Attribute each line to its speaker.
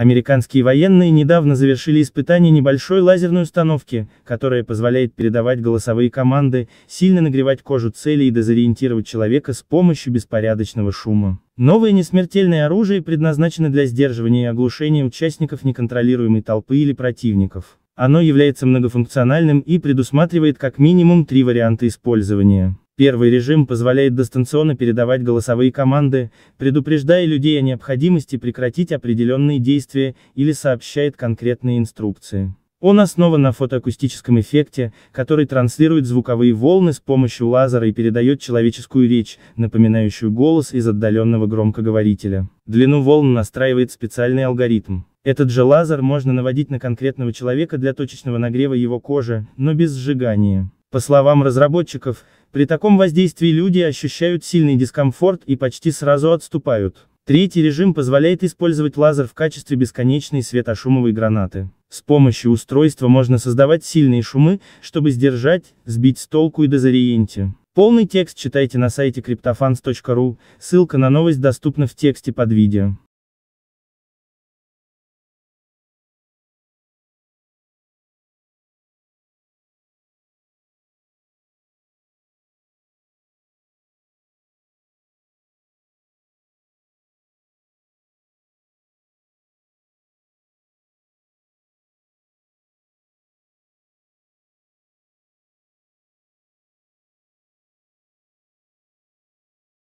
Speaker 1: Американские военные недавно завершили испытание небольшой лазерной установки, которая позволяет передавать голосовые команды, сильно нагревать кожу цели и дезориентировать человека с помощью беспорядочного шума. Новое несмертельное оружие предназначено для сдерживания и оглушения участников неконтролируемой толпы или противников. Оно является многофункциональным и предусматривает как минимум три варианта использования. Первый режим позволяет дистанционно передавать голосовые команды, предупреждая людей о необходимости прекратить определенные действия или сообщает конкретные инструкции. Он основан на фотоакустическом эффекте, который транслирует звуковые волны с помощью лазера и передает человеческую речь, напоминающую голос из отдаленного громкоговорителя. Длину волн настраивает специальный алгоритм. Этот же лазер можно наводить на конкретного человека для точечного нагрева его кожи, но без сжигания. По словам разработчиков, при таком воздействии люди ощущают сильный дискомфорт и почти сразу отступают. Третий режим позволяет использовать лазер в качестве бесконечной светошумовой гранаты. С помощью устройства можно создавать сильные шумы, чтобы сдержать, сбить с толку и дезориенте. Полный текст читайте на сайте криптофанс.ру. ссылка на новость доступна в тексте под видео.